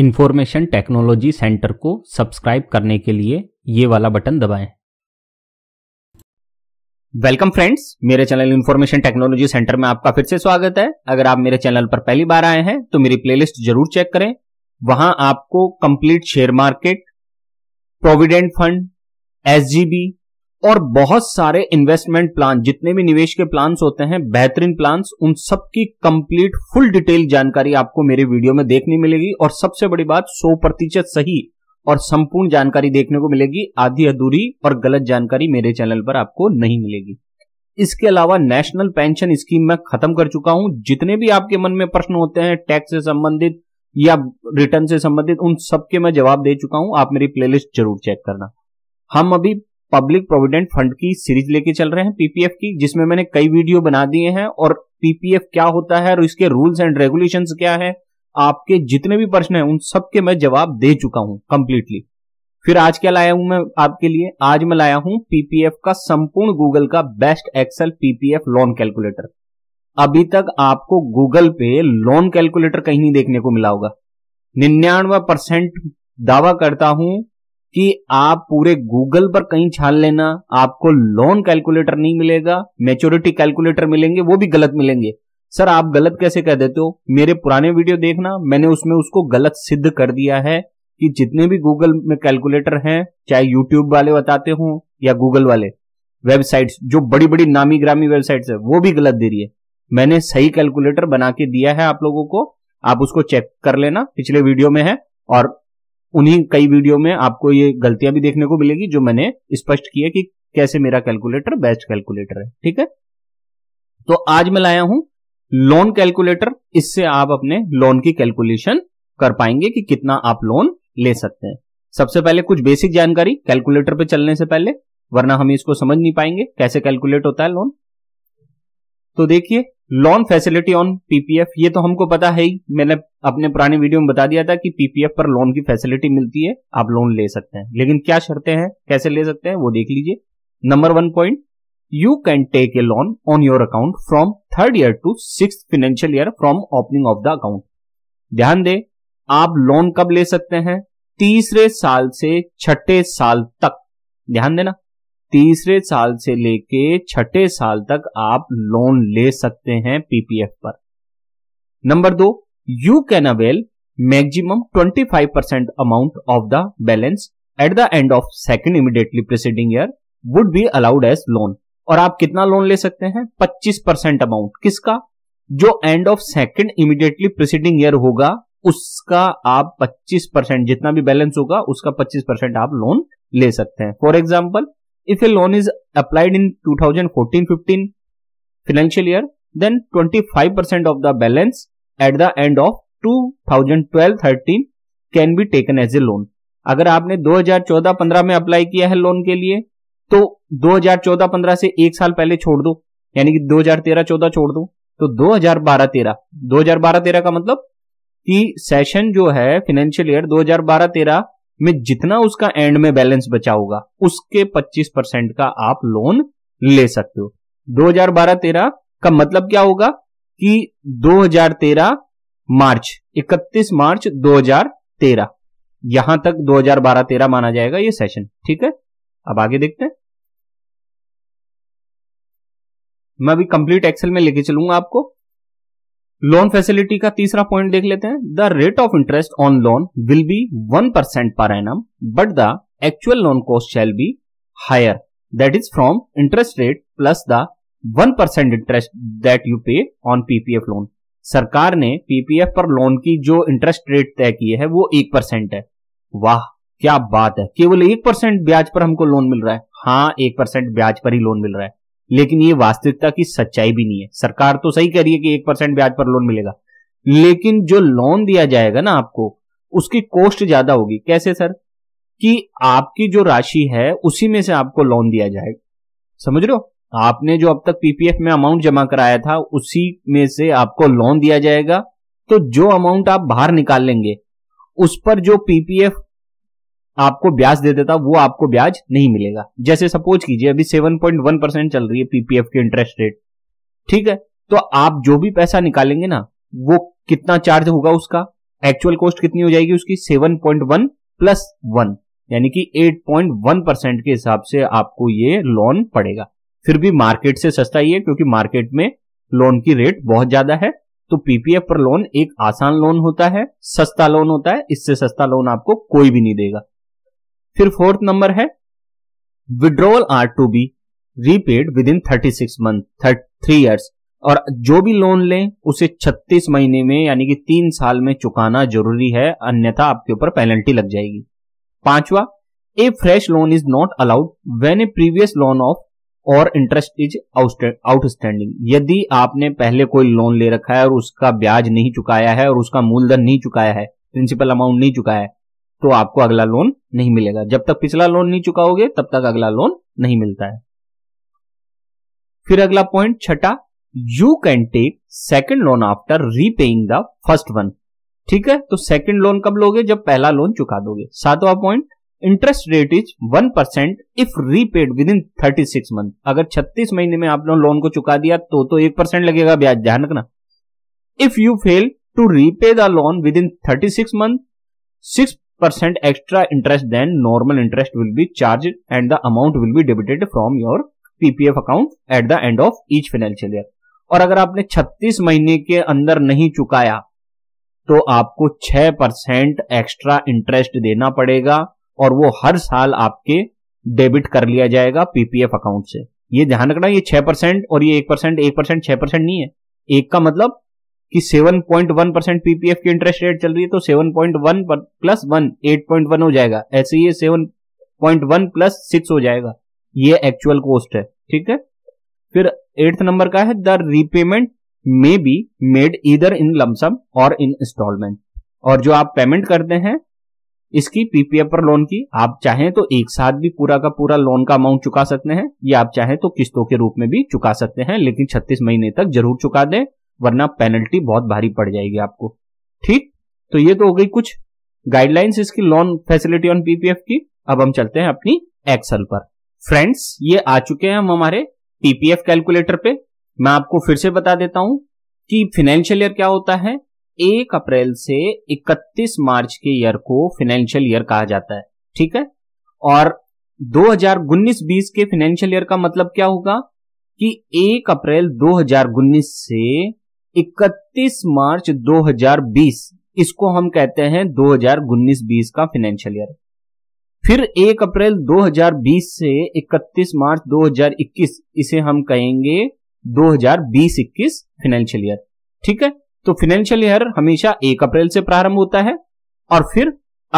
Information technology centre को subscribe करने के लिए ये वाला बटन दबाएं। वेलकम फ्रेंड्स मेरे चैनल इन्फॉर्मेशन टेक्नोलॉजी सेंटर में आपका फिर से स्वागत है अगर आप मेरे चैनल पर पहली बार आए हैं तो मेरी प्लेलिस्ट जरूर चेक करें वहां आपको complete share market provident fund SGB और बहुत सारे इन्वेस्टमेंट प्लान जितने भी निवेश के प्लान्स होते हैं बेहतरीन प्लान्स उन सब की कंप्लीट फुल डिटेल जानकारी आपको मेरे वीडियो में देखने मिलेगी और सबसे बड़ी बात सौ प्रतिशत सही और संपूर्ण जानकारी देखने को मिलेगी आधी अधूरी और गलत जानकारी मेरे चैनल पर आपको नहीं मिलेगी इसके अलावा नेशनल पेंशन स्कीम मैं खत्म कर चुका हूं जितने भी आपके मन में प्रश्न होते हैं टैक्स से संबंधित या रिटर्न से संबंधित उन सबके मैं जवाब दे चुका हूं आप मेरी प्लेलिस्ट जरूर चेक करना हम अभी पब्लिक प्रोविडेंट फंड की सीरीज लेके चल रहे हैं पीपीएफ की जिसमें मैंने कई वीडियो बना दिए हैं और पीपीएफ क्या होता है और इसके रूल्स एंड रेगुलेशन क्या है आपके जितने भी प्रश्न हैं उन सबके मैं जवाब दे चुका हूं कंप्लीटली फिर आज क्या लाया हूं मैं आपके लिए आज मैं लाया हूं पीपीएफ का संपूर्ण गूगल का best Excel PPF loan calculator अभी तक आपको गूगल पे लोन कैलकुलेटर कहीं नहीं देखने को मिला होगा निन्यानवे परसेंट दावा करता हूं कि आप पूरे गूगल पर कहीं छान लेना आपको लोन कैलकुलेटर नहीं मिलेगा मेच्योरिटी कैलकुलेटर मिलेंगे वो भी गलत मिलेंगे सर आप गलत कैसे कह देते हो मेरे पुराने वीडियो देखना मैंने उसमें उसको गलत सिद्ध कर दिया है कि जितने भी गूगल में कैलकुलेटर हैं चाहे यूट्यूब वाले बताते हों या गूगल वाले वेबसाइट्स जो बड़ी बड़ी नामी ग्रामी वेबसाइट्स है वो भी गलत दे रही है मैंने सही कैलकुलेटर बना के दिया है आप लोगों को आप उसको चेक कर लेना पिछले वीडियो में है और उन्हीं कई वीडियो में आपको ये गलतियां भी देखने को मिलेगी जो मैंने स्पष्ट किया कि कैसे मेरा कैलकुलेटर बेस्ट कैलकुलेटर है ठीक है तो आज मैं लाया हूं लोन कैलकुलेटर इससे आप अपने लोन की कैलकुलेशन कर पाएंगे कि कितना आप लोन ले सकते हैं सबसे पहले कुछ बेसिक जानकारी कैलकुलेटर पे चलने से पहले वरना हम इसको समझ नहीं पाएंगे कैसे कैलकुलेट होता है लोन तो देखिए लोन फैसिलिटी ऑन पीपीएफ ये तो हमको पता है ही मैंने अपने पुराने वीडियो में बता दिया था कि पीपीएफ पर लोन की फैसिलिटी मिलती है आप लोन ले सकते हैं लेकिन क्या शर्तें हैं कैसे ले सकते हैं वो देख लीजिए number one point you can take a loan on your account from third year to six financial year from opening of the account ध्यान दे आप लोन कब ले सकते हैं तीसरे साल से छठे साल तक ध्यान देना तीसरे साल से लेके छठे साल तक आप लोन ले सकते हैं पीपीएफ पर नंबर दो you can avail maximum 25 percent amount of the balance at the end of second immediately preceding year would be allowed as loan और आप कितना लोन ले सकते हैं 25 परसेंट अमाउंट किसका जो end of second immediately preceding year होगा उसका आप 25 परसेंट जितना भी बैलेंस होगा उसका 25 परसेंट आप लोन ले सकते हैं for example If a loan is applied in 2014-15 financial year, then 25% of the balance at the end of 2012-13 can be taken as a loan अगर आपने 2014-15 में अप्लाई किया है लोन के लिए तो 2014-15 से एक साल पहले छोड़ दो यानी कि 2013-14 छोड़ दो तो 2012-13 2012-13 का मतलब कि सेशन जो है फाइनेंशियल ईयर 2012-13 में जितना उसका एंड में बैलेंस बचा होगा उसके 25 परसेंट का आप लोन ले सकते हो 2012-13 का मतलब क्या होगा कि 2013 मार्च 31 मार्च 2013 यहां तक 2012-13 माना जाएगा ये सेशन ठीक है अब आगे देखते हैं मैं अभी कंप्लीट एक्सेल में लेके चलूंगा आपको लोन फैसिलिटी का तीसरा पॉइंट देख लेते हैं the rate of interest on loan will be one percent per an but the actual loan cost shall be higher that is from interest rate plus the one percent interest that you pay on PPF loan सरकार ने PPF पर loan की जो interest rate तय की है वो एक परसेंट है वाह क्या बात है केवल एक परसेंट ब्याज पर हमको लोन मिल रहा है हाँ एक परसेंट ब्याज पर ही लोन मिल रहा है लेकिन ये वास्तविकता की सच्चाई भी नहीं है सरकार तो सही कह रही है कि एक परसेंट ब्याज पर लोन मिलेगा लेकिन जो लोन दिया जाएगा ना आपको उसकी कॉस्ट ज्यादा होगी कैसे सर कि आपकी जो राशि है उसी में से आपको लोन दिया जाएगा समझ रहे हो आपने जो अब तक पीपीएफ में अमाउंट जमा कराया था उसी में से आपको लोन दिया जाएगा तो जो अमाउंट आप बाहर निकाल लेंगे उस पर जो पीपीएफ आपको ब्याज दे देता वो आपको ब्याज नहीं मिलेगा जैसे सपोज कीजिए अभी 7.1 परसेंट चल रही है पीपीएफ की इंटरेस्ट रेट ठीक है तो आप जो भी पैसा निकालेंगे ना वो कितना चार्ज होगा उसका एक्चुअल कॉस्ट कितनी हो जाएगी उसकी 7.1 प्लस वन यानी कि 8.1 परसेंट के हिसाब से आपको ये लोन पड़ेगा फिर भी मार्केट से सस्ता ही है क्योंकि मार्केट में लोन की रेट बहुत ज्यादा है तो पीपीएफ पर लोन एक आसान लोन होता है सस्ता लोन होता है इससे सस्ता लोन आपको कोई भी नहीं देगा फिर फोर्थ नंबर है withdrawal are to be repaid within thirty six month three years और जो भी लोन लें उसे 36 महीने में यानी कि तीन साल में चुकाना जरूरी है अन्यथा आपके ऊपर पेनल्टी लग जाएगी पांचवा a fresh loan is not allowed when a previous loan of और इंटरेस्ट इज आउटस्टैंडिंग यदि आपने पहले कोई लोन ले रखा है और उसका ब्याज नहीं चुकाया है और उसका मूलधन नहीं चुकाया है प्रिंसिपल अमाउंट नहीं चुकाया है तो आपको अगला लोन नहीं मिलेगा जब तक पिछला लोन नहीं चुकाओगे तब तक अगला लोन नहीं मिलता है फिर अगला पॉइंट छठा you can take second loan after repaying the first one ठीक है तो सेकेंड लोन कब लोगे जब पहला लोन चुका दोगे सातवां point interest rate is one percent if repaid within thirty six month अगर छत्तीस महीने में आपने लोन को चुका दिया तो तो एक परसेंट लगेगा ब्याज ध्यान रखना if you fail to repay the loan within thirty six month six percent extra interest then normal interest will be charge and the amount will be debited from your PPF account at the end of each financial year और अगर आपने 36 महीने के अंदर नहीं चुकाया तो आपको 6 परसेंट एक्स्ट्रा इंटरेस्ट देना पड़ेगा और वो हर साल आपके डेबिट कर लिया जाएगा पीपीएफ अकाउंट से ये ध्यान रखना ये छह परसेंट और ये एक परसेंट एक परसेंट छह परसेंट नहीं है एक का मतलब कि 7.1 परसेंट पीपीएफ की इंटरेस्ट रेट चल रही है तो 7.1 प्लस वन एट हो जाएगा ऐसे ही 7.1 प्लस सिक्स हो जाएगा ये एक्चुअल कॉस्ट है ठीक है फिर एट्थ नंबर का है the repayment may be made इधर इन लमसम और इन इंस्टॉलमेंट और जो आप पेमेंट करते हैं इसकी पीपीएफ पर लोन की आप चाहें तो एक साथ भी पूरा का पूरा लोन का अमाउंट चुका सकते हैं या आप चाहें तो किस्तों के रूप में भी चुका सकते हैं लेकिन 36 महीने तक जरूर चुका दें वरना पेनल्टी बहुत भारी पड़ जाएगी आपको ठीक तो ये तो हो गई कुछ गाइडलाइंस इसकी लोन फैसिलिटी ऑन पीपीएफ की अब हम चलते हैं अपनी एक्सल पर फ्रेंड्स ये आ चुके हैं हम हमारे पीपीएफ कैलकुलेटर पे मैं आपको फिर से बता देता हूं कि फिनेंशियल ईयर क्या होता है एक अप्रैल से 31 मार्च के ईयर को फिनेंशियल ईयर कहा जाता है ठीक है और दो हजार के फिनेंशियल ईयर का मतलब क्या होगा कि एक अप्रैल दो से 31 मार्च 2020 इसको हम कहते हैं दो हजार का फाइनेंशियल ईयर फिर 1 अप्रैल 2020 से 31 मार्च 2021 इसे हम कहेंगे 2020-21 फाइनेंशियल ईयर ठीक है तो फाइनेंशियल ईयर हमेशा 1 अप्रैल से प्रारंभ होता है और फिर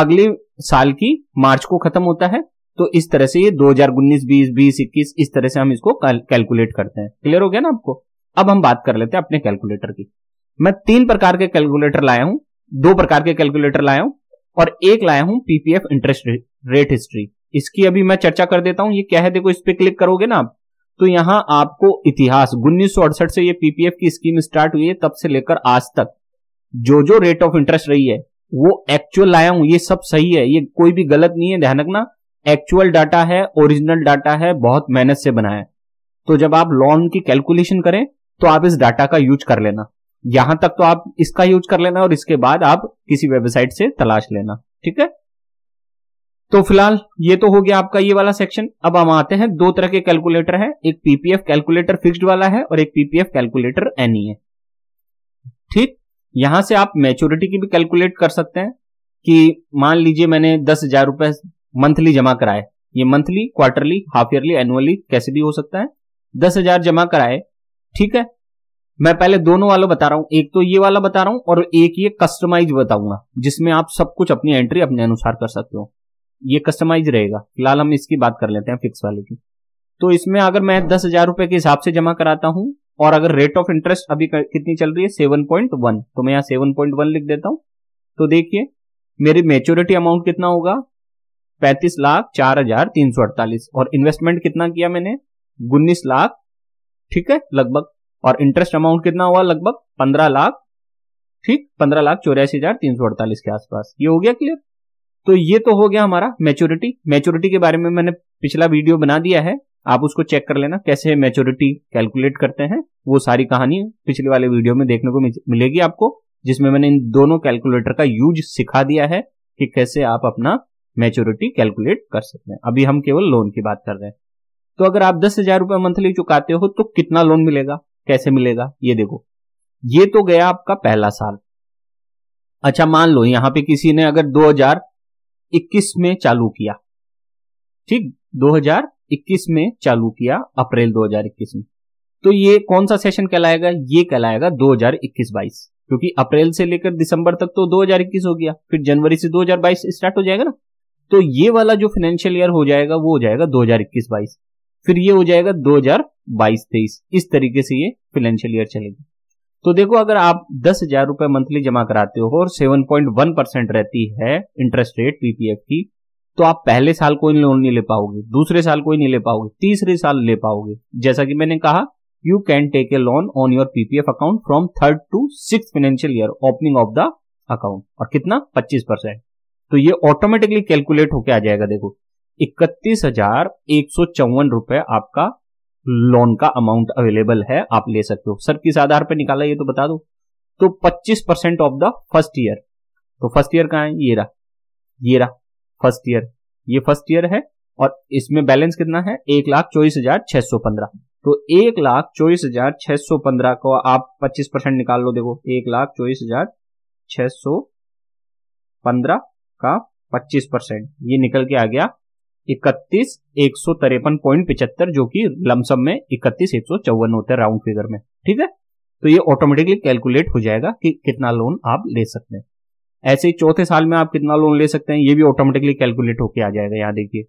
अगले साल की मार्च को खत्म होता है तो इस तरह से ये दो हजार उन्नीस बीस बीस इक्कीस इस तरह से हम इसको कैलकुलेट करते हैं क्लियर हो गया ना आपको अब हम बात कर लेते हैं अपने कैलकुलेटर की मैं तीन प्रकार के कैलकुलेटर लाया हूं दो प्रकार के कैलकुलेटर लाया हूं और एक लाया हूं पीपीएफ इंटरेस्ट रेट हिस्ट्री इसकी अभी मैं चर्चा कर देता हूं ये क्या है देखो इस पर क्लिक करोगे ना आप तो यहां आपको इतिहास उन्नीस से ये पीपीएफ की स्कीम स्टार्ट हुई है तब से लेकर आज तक जो जो रेट ऑफ इंटरेस्ट रही है वो एक्चुअल लाया हूं ये सब सही है ये कोई भी गलत नहीं है ध्यान रखना एक्चुअल डाटा है ओरिजिनल डाटा है बहुत मेहनत से बना है तो जब आप लोन की कैलकुलेशन करें तो आप इस डाटा का यूज कर लेना यहां तक तो आप इसका यूज कर लेना और इसके बाद आप किसी वेबसाइट से तलाश लेना ठीक है तो फिलहाल ये तो हो गया आपका ये वाला सेक्शन अब हम आते हैं दो तरह के कैलकुलेटर है एक पीपीएफ कैलकुलेटर फिक्स्ड वाला है और एक पीपीएफ कैलकुलेटर एनी है ठीक यहां से आप मैच्योरिटी की भी कैलकुलेट कर सकते हैं कि मान लीजिए मैंने दस हजार रुपए मंथली जमा कराए ये monthly quarterly half yearly annually कैसे भी हो सकता है दस हजार जमा कराए ठीक है मैं पहले दोनों वाला बता रहा हूं एक तो ये वाला बता रहा हूं और एक ये कस्टमाइज बताऊंगा जिसमें आप सब कुछ अपनी एंट्री अपने अनुसार कर सकते हो ये कस्टमाइज रहेगा फिलहाल हम इसकी बात कर लेते हैं फिक्स वाले की तो इसमें अगर मैं दस हजार रुपए के हिसाब से जमा कराता हूं और अगर रेट ऑफ इंटरेस्ट अभी कितनी चल रही है सेवन पॉइंट वन तो मैं यहाँ सेवन पॉइंट वन लिख देता हूं तो देखिए मेरी मेच्योरिटी अमाउंट कितना होगा पैंतीस लाख चार हजार तीन सौ अड़तालीस और इन्वेस्टमेंट कितना किया मैंने उन्नीस लाख ठीक है लगभग और इंटरेस्ट अमाउंट कितना हुआ लगभग पंद्रह लाख ठीक पंद्रह लाख चौरासी हजार तीन सौ अड़तालीस के आसपास ये हो गया क्लियर तो ये तो हो गया हमारा मेच्योरिटी मेच्योरिटी के बारे में मैंने पिछला वीडियो बना दिया है आप उसको चेक कर लेना कैसे मेच्योरिटी कैलकुलेट करते हैं वो सारी कहानी पिछले वाले वीडियो में देखने को मिलेगी आपको जिसमें मैंने इन दोनों कैलकुलेटर का यूज सिखा दिया है कि कैसे आप अपना मेच्योरिटी कैलकुलेट कर सकते हैं अभी हम केवल लोन की बात कर रहे हैं तो अगर आप दस हजार रुपए मंथली चुकाते हो तो कितना लोन मिलेगा कैसे मिलेगा ये देखो ये तो गया आपका पहला साल अच्छा मान लो यहां पे किसी ने अगर 2021 में चालू किया ठीक 2021 में चालू किया अप्रैल 2021 में तो ये कौन सा सेशन कहलाएगा ये कहलाएगा 2021-22 क्योंकि अप्रैल से लेकर दिसंबर तक तो 2021 हो गया फिर जनवरी से 2022 स्टार्ट हो जाएगा ना तो ये वाला जो फाइनेंशियल ईयर हो जाएगा वो हो जाएगा 2021-22 फिर ये हो जाएगा 2022-23 इस तरीके से ये फाइनेंशियल ईयर चलेगी तो देखो अगर आप दस हजार रुपए मंथली जमा कराते हो और 7.1 परसेंट रहती है इंटरेस्ट रेट पीपीएफ की तो आप पहले साल कोई लोन नहीं ले पाओगे दूसरे साल कोई नहीं ले पाओगे तीसरे साल ले पाओगे जैसा कि मैंने कहा you can take a loan on your PPF account from third to six financial year opening of the account और कितना पच्चीस परसेंट तो ये ऑटोमेटिकली कैलकुलेट होकर आ जाएगा देखो इकतीस हजार एक सौ चौवन रुपए आपका लोन का अमाउंट अवेलेबल है आप ले सकते हो सर किस आधार पर निकाला ये तो बता दो तो 25 percent of the first year तो फर्स्ट ईयर कहा है ये रहा ये रहा फर्स्ट ईयर ये फर्स्ट ईयर है और इसमें बैलेंस कितना है एक लाख चौबीस हजार छह सौ पंद्रह तो एक लाख चौबीस हजार छह सौ पंद्रह को आप पच्चीस परसेंट निकाल लो देखो एक लाख चौबीस हजार छह सौ पंद्रह का पच्चीस परसेंट ये निकल के आ गया इकतीस एक सौ तिरपन पॉइंट पिछहत्तर जो कि लमसम में इकतीस एक सौ चौवन होता है राउंड फिगर में ठीक है तो ये ऑटोमेटिकली कैलकुलेट हो जाएगा कि कितना लोन आप ले सकते हैं ऐसे ही चौथे साल में आप कितना लोन ले सकते हैं ये भी ऑटोमेटिकली कैलकुलेट होके आ जाएगा यहाँ देखिए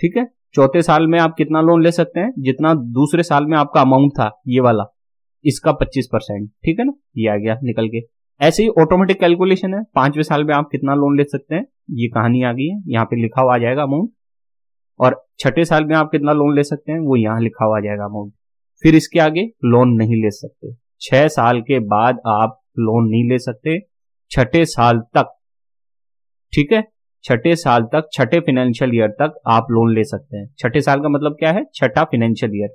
ठीक है चौथे साल में आप कितना लोन ले सकते हैं जितना दूसरे साल में आपका अमाउंट था ये वाला इसका पच्चीस परसेंट ठीक है ना ये आ गया निकल के ऐसे ही ऑटोमेटिक कैलकुलेशन है पांचवें साल में आप कितना लोन ले सकते हैं ये कहानी आ गई है यहाँ पे लिखा हुआ आ जाएगा अमाउंट और छठे साल में आप कितना लोन ले सकते हैं वो यहाँ लिखा हुआ जाएगा अमाउंट फिर इसके आगे लोन नहीं ले सकते छह साल के बाद आप लोन नहीं ले सकते छठे साल तक ठीक है छठे साल तक छठे फाइनेंशियल ईयर तक आप लोन ले सकते हैं छठे साल का मतलब क्या है छठा फाइनेंशियल ईयर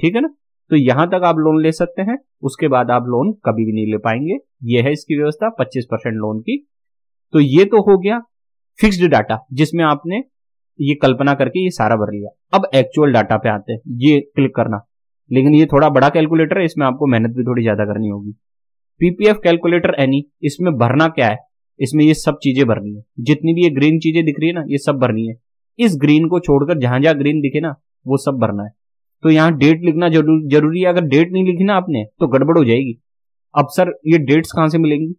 ठीक है ना तो यहां तक आप लोन ले सकते हैं उसके बाद आप लोन कभी भी नहीं ले पाएंगे यह है इसकी व्यवस्था 25 परसेंट लोन की तो ये तो हो गया फिक्स्ड डाटा जिसमें आपने ये कल्पना करके ये सारा भर लिया अब एक्चुअल डाटा पे आते हैं ये क्लिक करना लेकिन ये थोड़ा बड़ा कैलकुलेटर है इसमें आपको मेहनत भी थोड़ी ज्यादा करनी होगी पीपीएफ कैलकुलेटर एनी इसमें भरना क्या है इसमें ये सब चीजें भरनी है जितनी भी ये ग्रीन चीजें दिख रही है ना ये सब भरनी है इस ग्रीन को छोड़कर जहां जहां ग्रीन दिखे ना वो सब भरना है तो यहाँ डेट लिखना जरूरी है अगर डेट नहीं लिखी ना आपने तो गड़बड़ हो जाएगी अब सर ये डेट्स कहां से मिलेंगी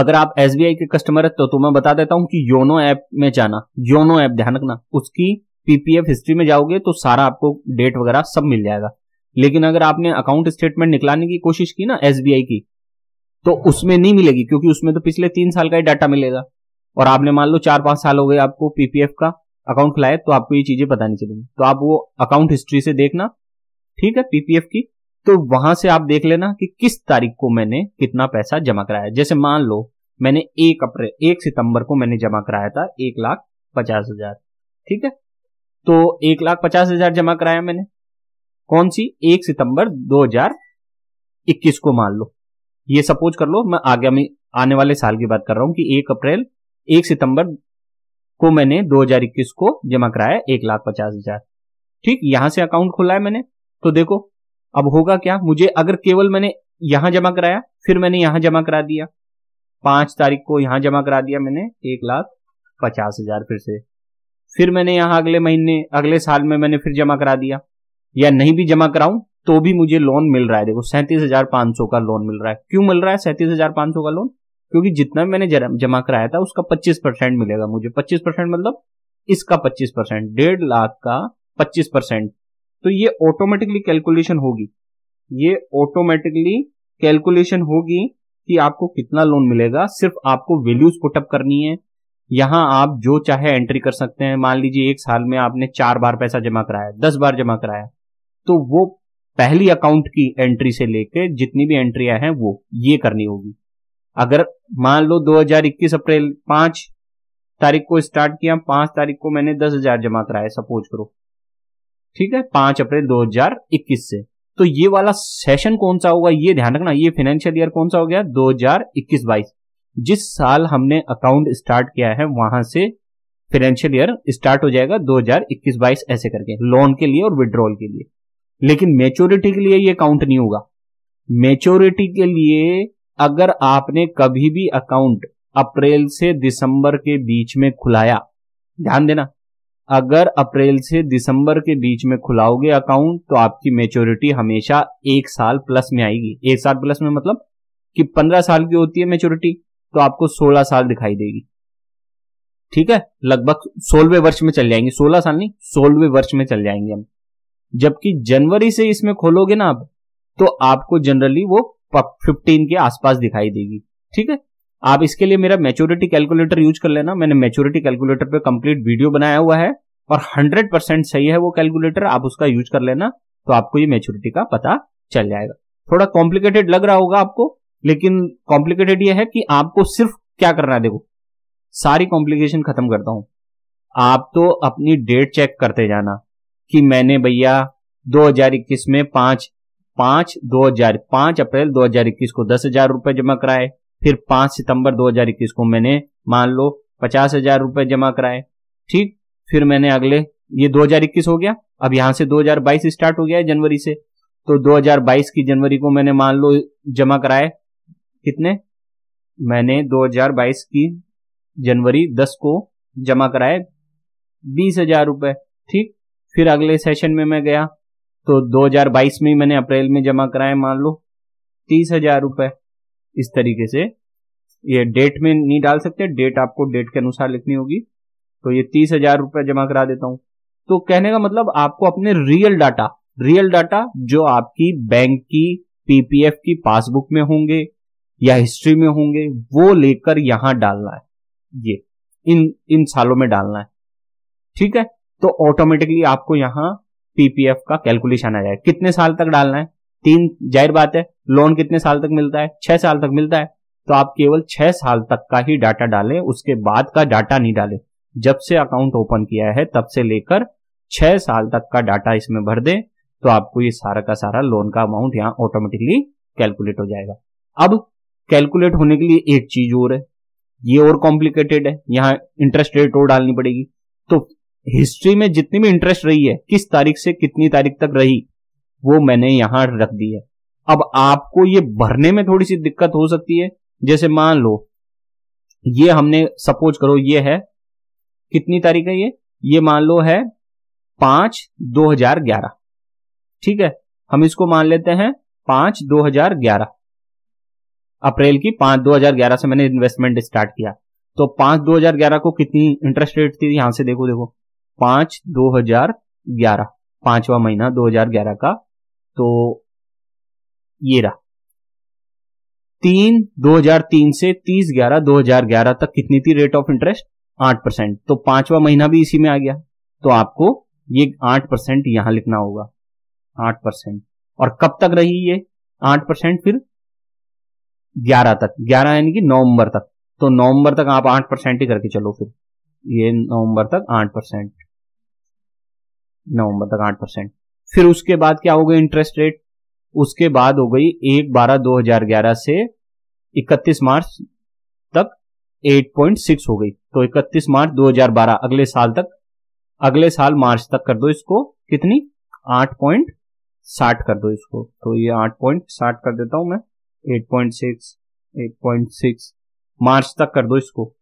अगर आप एस के कस्टमर है तो तुम्हें बता देता हूँ कि योनो ऐप में जाना योनो ऐप ध्यान रखना उसकी पीपीएफ हिस्ट्री में जाओगे तो सारा आपको डेट वगैरह सब मिल जाएगा लेकिन अगर आपने अकाउंट स्टेटमेंट निकलाने की कोशिश की ना एस की तो उसमें नहीं मिलेगी क्योंकि उसमें तो पिछले तीन साल का ही डाटा मिलेगा और आपने मान लो चार पांच साल हो गए आपको पीपीएफ का अकाउंट खुलाए तो आपको ये चीजें पता नहीं चलेंगी तो आप वो अकाउंट हिस्ट्री से देखना ठीक है पीपीएफ की तो वहां से आप देख लेना कि किस तारीख को मैंने कितना पैसा जमा कराया जैसे मान लो मैंने एक अप्रैल एक सितंबर को मैंने जमा कराया था एक लाख पचास हजार ठीक है तो एक लाख पचास हजार जमा कराया मैंने कौन सी एक सितंबर 2021 को मान लो ये सपोज कर लो मैं आगामी आने वाले साल की बात कर रहा हूं कि एक अप्रैल एक सितंबर को मैंने 2021 को जमा कराया एक लाख पचास हजार ठीक यहां से अकाउंट खोला है मैंने तो देखो अब होगा क्या मुझे अगर केवल मैंने यहां जमा कराया फिर मैंने यहां जमा करा दिया पांच तारीख को यहां जमा करा दिया मैंने एक लाख पचास हजार फिर से फिर मैंने यहां अगले महीने अगले साल में मैंने फिर जमा करा दिया या नहीं भी जमा कराऊं तो भी मुझे लोन मिल रहा है देखो सैंतीस हजार पांच सौ का लोन मिल रहा है क्यों मिल रहा है सैंतीस हजार पांच सौ का लोन क्योंकि जितना मैंने जमा कराया था उसका पच्चीस परसेंट मिलेगा मुझे पच्चीस परसेंट मतलब इसका पच्चीस परसेंट डेढ़ लाख का पच्चीस परसेंट तो ये ऑटोमेटिकली कैलकुलेशन होगी ये ऑटोमेटिकली कैलकुलेशन होगी कि आपको कितना लोन मिलेगा सिर्फ आपको वैल्यूज पुटअप करनी है यहां आप जो चाहे एंट्री कर सकते हैं मान लीजिए एक साल में आपने चार बार पैसा जमा कराया दस बार जमा कराया तो वो पहली अकाउंट की एंट्री से लेके जितनी भी एंट्रियां हैं वो ये करनी होगी अगर मान लो 2021 अप्रैल पांच तारीख को स्टार्ट किया पांच तारीख को मैंने दस हजार जमा कराया सपोज करो ठीक है पांच अप्रैल 2021 से तो ये वाला सेशन कौन सा होगा ये ध्यान रखना ये फाइनेंशियल ईयर कौन सा हो गया 2021 हजार जिस साल हमने अकाउंट स्टार्ट किया है वहां से फाइनेंशियल ईयर स्टार्ट हो जाएगा 2021 हजार ऐसे करके लोन के लिए और विड्रॉल के लिए लेकिन मेच्योरिटी के लिए ये काउंट नहीं होगा मेच्योरिटी के लिए अगर आपने कभी भी अकाउंट अप्रैल से दिसंबर के बीच में खुलाया ध्यान देना अगर अप्रैल से दिसंबर के बीच में खुलाओगे अकाउंट तो आपकी मेच्योरिटी हमेशा एक साल प्लस में आएगी एक साल प्लस में मतलब कि पंद्रह साल की होती है मेच्योरिटी तो आपको सोलह साल दिखाई देगी ठीक है लगभग सोलहवें वर्ष में चल जाएंगे सोलह साल नहीं सोलहवें वर्ष में चल जाएंगे हम जबकि जनवरी से इसमें खोलोगे ना आप तो आपको जनरली वो फिफ्टीन के आसपास दिखाई देगी ठीक है आप इसके लिए मेरा मेच्योरिटी कैलकुलेटर यूज कर लेना मैंने मेच्योरिटी कैलकुलेटर पे कंप्लीट वीडियो बनाया हुआ है और 100 परसेंट सही है वो कैलकुलेटर आप उसका यूज कर लेना तो आपको ये मेच्योरिटी का पता चल जाएगा थोड़ा कॉम्प्लिकेटेड लग रहा होगा आपको लेकिन कॉम्प्लिकेटेड ये है कि आपको सिर्फ क्या करना है देखो सारी कॉम्प्लिकेशन खत्म करता हूं आप तो अपनी डेट चेक करते जाना कि मैंने भैया 2021 में पांच पांच दो हजार पांच अप्रैल 2021 को दस हजार रुपए जमा कराए फिर पांच सितंबर 2021 को मैंने मान लो पचास हजार रुपए जमा कराए ठीक फिर मैंने अगले ये 2021 हो गया अब यहां से 2022 स्टार्ट हो गया है जनवरी से तो 2022 की जनवरी को मैंने मान लो जमा कराए कितने मैंने 2022 की जनवरी 10 को जमा कराए बीस हजार रुपए ठीक फिर अगले सेशन में मैं गया तो 2022 में मैंने अप्रैल में जमा कराए मान लो तीस हजार रुपए इस तरीके से ये डेट में नहीं डाल सकते डेट आपको डेट के अनुसार लिखनी होगी तो ये तीस हजार रुपए जमा करा देता हूं तो कहने का मतलब आपको अपने रियल डाटा रियल डाटा जो आपकी बैंक की पीपीएफ की पासबुक में होंगे या हिस्ट्री में होंगे वो लेकर यहां डालना है ये इन इन सालों में डालना है ठीक है तो ऑटोमेटिकली आपको यहां पीपीएफ का कैलकुलेशन आ जाएगा कितने साल तक डालना है तीन जाहिर बात है लोन कितने साल तक मिलता है छह साल तक मिलता है तो आप केवल छह साल तक का ही डाटा डालें उसके बाद का डाटा नहीं डालें जब से अकाउंट ओपन किया है तब से लेकर छह साल तक का डाटा इसमें भर दें तो आपको ये सारा का सारा लोन का अमाउंट यहाँ ऑटोमेटिकली कैलकुलेट हो जाएगा अब कैलकुलेट होने के लिए एक चीज और है ये और कॉम्प्लिकेटेड है यहाँ इंटरेस्ट रेट और डालनी पड़ेगी तो हिस्ट्री में जितनी भी इंटरेस्ट रही है किस तारीख से कितनी तारीख तक रही वो मैंने यहां रख दी है अब आपको ये भरने में थोड़ी सी दिक्कत हो सकती है जैसे मान लो ये हमने सपोज करो ये है कितनी तारीख है ये ये मान लो है पांच दो हजार ग्यारह ठीक है हम इसको मान लेते हैं पांच दो हजार ग्यारह अप्रैल की पांच दो हजार ग्यारह से मैंने इन्वेस्टमेंट स्टार्ट किया तो पांच दो हजार ग्यारह को कितनी इंटरेस्ट रेट थी यहां से देखो देखो पांच दो हजार ग्यारह पांचवा महीना दो हजार ग्यारह का तो ये रहा तीन 2003 से 30 ग्यारह 2011 तक कितनी थी रेट ऑफ इंटरेस्ट आठ परसेंट तो पांचवा महीना भी इसी में आ गया तो आपको ये आठ परसेंट यहां लिखना होगा आठ परसेंट और कब तक रही ये आठ परसेंट फिर ग्यारह तक ग्यारह यानी कि नवंबर तक तो नवंबर तक आप आठ परसेंट ही करके चलो फिर ये नवंबर तक आठ परसेंट नवंबर तक आठ परसेंट फिर उसके बाद क्या हो गई इंटरेस्ट रेट उसके बाद हो गई एक बारह दो हजार ग्यारह से इकतीस मार्च तक 8.6 हो गई तो 31 मार्च 2012 अगले साल तक अगले साल मार्च तक कर दो इसको कितनी 8.60 कर दो इसको तो ये 8.60 कर देता हूं मैं 8.6 8.6 मार्च तक कर दो इसको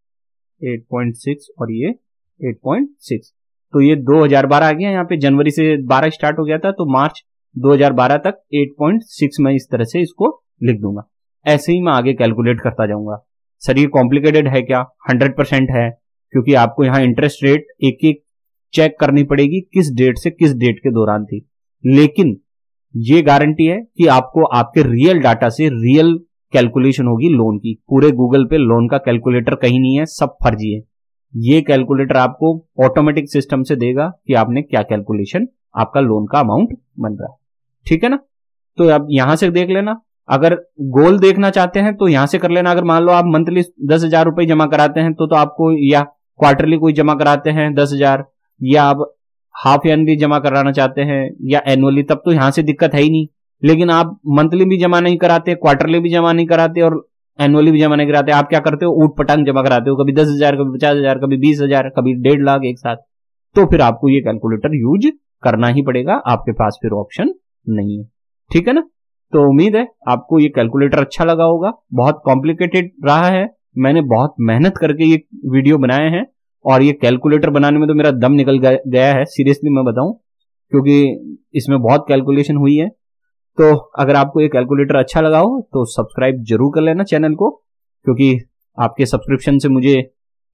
8.6 और ये 8.6 तो ये 2012 आ गया यहाँ पे जनवरी से 12 स्टार्ट हो गया था तो मार्च 2012 तक 8.6 मैं इस तरह से इसको लिख दूंगा ऐसे ही मैं आगे कैलकुलेट करता जाऊंगा सर ये कॉम्प्लिकेटेड है क्या 100 परसेंट है क्योंकि आपको यहाँ इंटरेस्ट रेट एक एक चेक करनी पड़ेगी किस डेट से किस डेट के दौरान थी लेकिन ये गारंटी है कि आपको आपके रियल डाटा से रियल कैलकुलेशन होगी लोन की पूरे गूगल पे लोन का कैलकुलेटर कहीं नहीं है सब फर्जी है ये कैलकुलेटर आपको ऑटोमेटिक सिस्टम से देगा कि आपने क्या कैलकुलेशन आपका लोन का अमाउंट बन रहा है ठीक है ना तो आप यहां से देख लेना अगर गोल देखना चाहते हैं तो यहां से कर लेना अगर मान लो आप मंथली दस हजार रुपए जमा कराते हैं तो तो आपको या क्वार्टरली कोई जमा कराते हैं दस हजार या आप हाफ ईयरली जमा कराना चाहते हैं या एनुअली तब तो यहां से दिक्कत है ही नहीं लेकिन आप मंथली भी जमा नहीं कराते क्वार्टरली भी जमा नहीं कराते और एनुअली भी जमा नहीं कराते आप क्या करते हो ऊट पटांग जमा कराते हो कभी दस हजार कभी पचास हजार कभी बीस हजार कभी डेढ़ लाख एक साथ तो फिर आपको ये कैलकुलेटर यूज करना ही पड़ेगा आपके पास फिर ऑप्शन नहीं है ठीक है ना तो उम्मीद है आपको ये कैलकुलेटर अच्छा लगा होगा बहुत कॉम्प्लिकेटेड रहा है मैंने बहुत मेहनत करके ये वीडियो बनाए हैं और ये कैलकुलेटर बनाने में तो मेरा दम निकल गया है सीरियसली मैं बताऊं क्योंकि इसमें बहुत कैलकुलेशन हुई है तो अगर आपको ये कैलकुलेटर अच्छा लगा हो तो सब्सक्राइब जरूर कर लेना चैनल को क्योंकि आपके सब्सक्रिप्शन से मुझे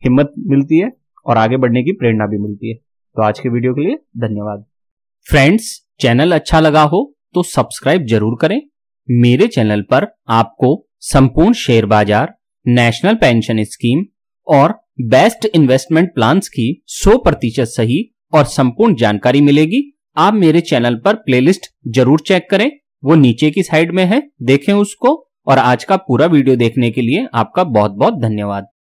हिम्मत मिलती है और आगे बढ़ने की प्रेरणा भी मिलती है तो आज के वीडियो के लिए धन्यवाद फ्रेंड्स चैनल अच्छा लगा हो तो सब्सक्राइब जरूर करें मेरे चैनल पर आपको संपूर्ण शेयर बाजार नेशनल पेंशन स्कीम और बेस्ट इन्वेस्टमेंट प्लान्स की 100 प्रतिशत सही और संपूर्ण जानकारी मिलेगी आप मेरे चैनल पर प्लेलिस्ट जरूर चेक करें वो नीचे की साइड में है देखें उसको और आज का पूरा वीडियो देखने के लिए आपका बहुत बहुत धन्यवाद